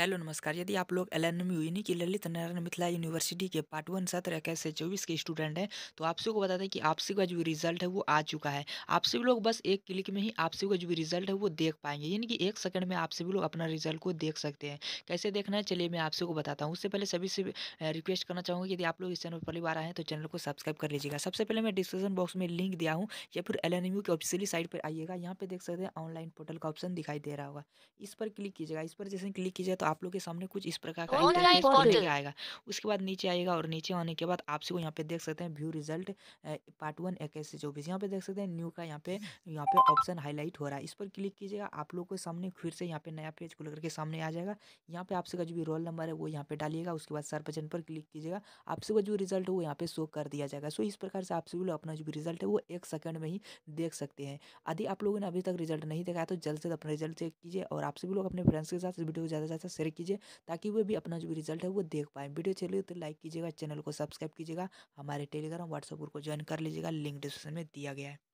hello नमस्कार यदि आप लोग एल एन एम यानी कि ललित नारायण मिथिला यूनिवर्सिटी के पार्ट वन सत्र इक्कीस से चौबीस के स्टूडेंट हैं तो आप सबको बता दें कि आपसी का जो रिजल्ट है वो आ चुका है आप सभी लोग बस एक क्लिक में ही आपसी का जो रिजल्ट है वो देख पाएंगे यानी कि एक सेकंड में आप सभी लोग अपना रिजल्ट को देख सकते हैं कैसे देखना है चलिए मैं आप सबको बताता हूँ उससे पहले सभी से रिक्वेस्ट करना चाहूँगा यदि आप लोग इस चैनल पर पहली बार आए हैं तो चैनल को सब्सक्राइब कर लीजिएगा सबसे पहले मैं डिस्क्रिप्शन बॉक्स में लिंक दिया हूँ या फिर एल एन एम यू की ऑफिशियली साइट पर आइएगा यहाँ पर देख सकते हैं ऑनलाइन पोर्टल का ऑप्शन दिखाई दे रहा होगा इस पर क्लिक कीजिएगा इस पर जैसे क्लिक कीजिए तो आप लोग के सामने कुछ इस प्रकार का इंटरफेस आएगा उसके बाद नीचे आएगा और नीचे आने के बाद आप सबको यहाँ पे देख सकते हैं व्यू रिजल्ट पार्ट वन एक ऐसे जो भी यहाँ पे देख सकते हैं न्यू का यहाँ पे यहाँ पे ऑप्शन हाईलाइट हो रहा है इस पर क्लिक कीजिएगा आप लोग के सामने फिर से यहाँ पे नया पेज खुल करके सामने आ जाएगा यहाँ पे आपसे का जो भी रोल नंबर है वो यहाँ पे डालिएगा उसके बाद सर बटन पर क्लिक कीजिएगा आपसे का जो रिजल्ट है वो यहाँ पे शो कर दिया जाएगा सो इस प्रकार से आप सभी लोग अपना जो भी रिजल्ट है वो एक सेकंड में ही देख सकते हैं यदि आप लोगों ने अभी तक रिजल्ट नहीं देखा तो जल्द से जल्द अपना रिजल्ट चेक कीजिए और आप सभी लोग अपने फ्रेंड्स के साथ इस वीडियो को ज़्यादा से शेयर कीजिए ताकि वे भी अपना जो रिजल्ट है वो देख पाए वीडियो चलिए तो लाइक कीजिएगा चैनल को सब्सक्राइब कीजिएगा हमारे टेलीग्राम व्हाट्सएप ग्रुप को ज्वाइन कर लीजिएगा लिंक डिस्क्रिप्शन में दिया गया है